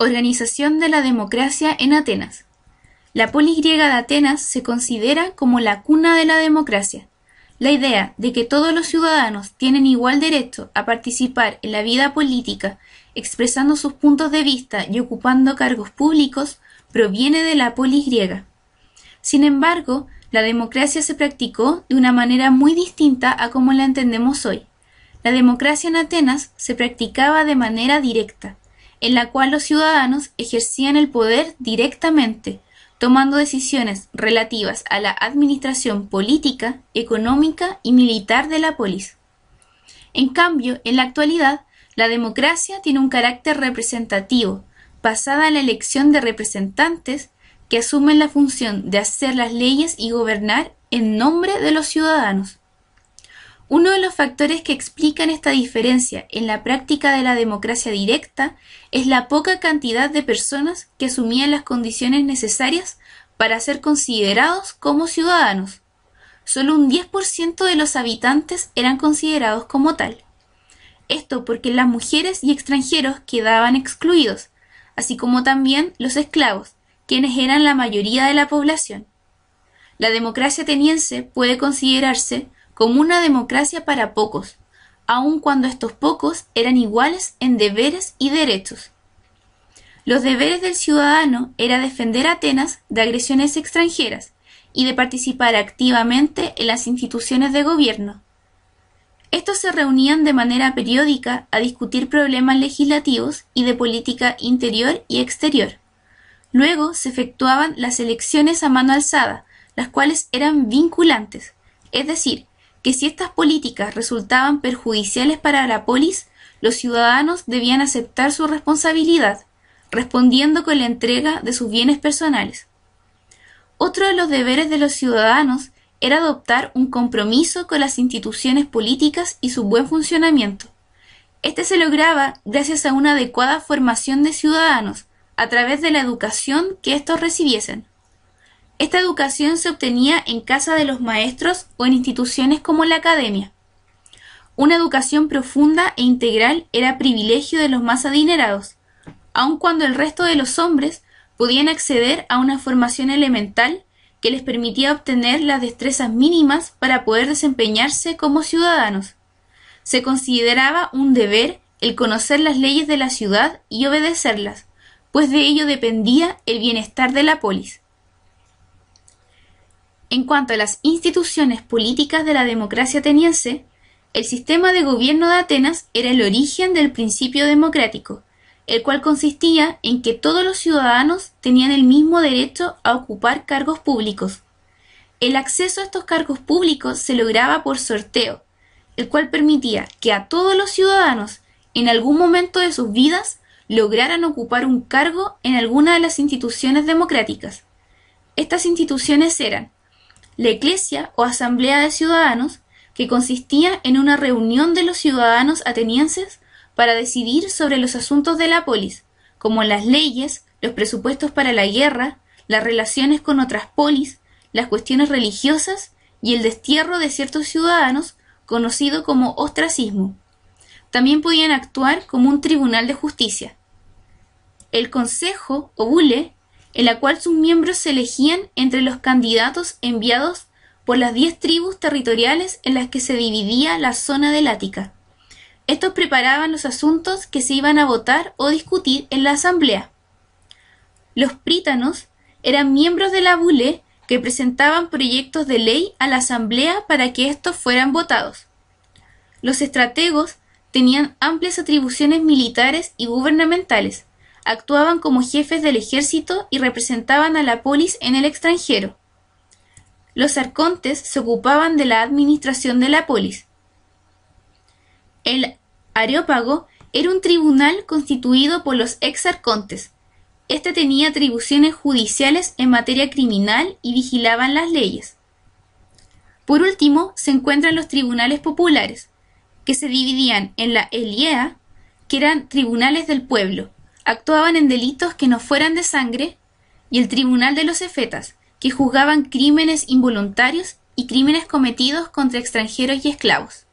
Organización de la Democracia en Atenas. La polis griega de Atenas se considera como la cuna de la democracia. La idea de que todos los ciudadanos tienen igual derecho a participar en la vida política, expresando sus puntos de vista y ocupando cargos públicos, proviene de la polis griega. Sin embargo, la democracia se practicó de una manera muy distinta a como la entendemos hoy. La democracia en Atenas se practicaba de manera directa, en la cual los ciudadanos ejercían el poder directamente, tomando decisiones relativas a la administración política, económica y militar de la polis. En cambio, en la actualidad, la democracia tiene un carácter representativo, basada en la elección de representantes que asumen la función de hacer las leyes y gobernar en nombre de los ciudadanos. Uno de los factores que explican esta diferencia en la práctica de la democracia directa es la poca cantidad de personas que asumían las condiciones necesarias para ser considerados como ciudadanos. Solo un 10% de los habitantes eran considerados como tal. Esto porque las mujeres y extranjeros quedaban excluidos, así como también los esclavos, quienes eran la mayoría de la población. La democracia ateniense puede considerarse como una democracia para pocos, aun cuando estos pocos eran iguales en deberes y derechos. Los deberes del ciudadano era defender a Atenas de agresiones extranjeras y de participar activamente en las instituciones de gobierno. Estos se reunían de manera periódica a discutir problemas legislativos y de política interior y exterior. Luego se efectuaban las elecciones a mano alzada, las cuales eran vinculantes, es decir, que si estas políticas resultaban perjudiciales para la polis, los ciudadanos debían aceptar su responsabilidad, respondiendo con la entrega de sus bienes personales. Otro de los deberes de los ciudadanos era adoptar un compromiso con las instituciones políticas y su buen funcionamiento. Este se lograba gracias a una adecuada formación de ciudadanos, a través de la educación que estos recibiesen. Esta educación se obtenía en casa de los maestros o en instituciones como la academia. Una educación profunda e integral era privilegio de los más adinerados, aun cuando el resto de los hombres podían acceder a una formación elemental que les permitía obtener las destrezas mínimas para poder desempeñarse como ciudadanos. Se consideraba un deber el conocer las leyes de la ciudad y obedecerlas, pues de ello dependía el bienestar de la polis. En cuanto a las instituciones políticas de la democracia ateniense, el sistema de gobierno de Atenas era el origen del principio democrático, el cual consistía en que todos los ciudadanos tenían el mismo derecho a ocupar cargos públicos. El acceso a estos cargos públicos se lograba por sorteo, el cual permitía que a todos los ciudadanos, en algún momento de sus vidas, lograran ocupar un cargo en alguna de las instituciones democráticas. Estas instituciones eran la eclesia o asamblea de ciudadanos, que consistía en una reunión de los ciudadanos atenienses para decidir sobre los asuntos de la polis, como las leyes, los presupuestos para la guerra, las relaciones con otras polis, las cuestiones religiosas y el destierro de ciertos ciudadanos, conocido como ostracismo. También podían actuar como un tribunal de justicia. El consejo o bule en la cual sus miembros se elegían entre los candidatos enviados por las diez tribus territoriales en las que se dividía la zona del Ática. Estos preparaban los asuntos que se iban a votar o discutir en la asamblea. Los prítanos eran miembros de la bule que presentaban proyectos de ley a la asamblea para que estos fueran votados. Los estrategos tenían amplias atribuciones militares y gubernamentales, actuaban como jefes del ejército y representaban a la polis en el extranjero. Los arcontes se ocupaban de la administración de la polis. El Areópago era un tribunal constituido por los exarcontes. Este tenía atribuciones judiciales en materia criminal y vigilaban las leyes. Por último, se encuentran los tribunales populares, que se dividían en la Eliea, que eran tribunales del pueblo, actuaban en delitos que no fueran de sangre, y el tribunal de los efetas, que juzgaban crímenes involuntarios y crímenes cometidos contra extranjeros y esclavos.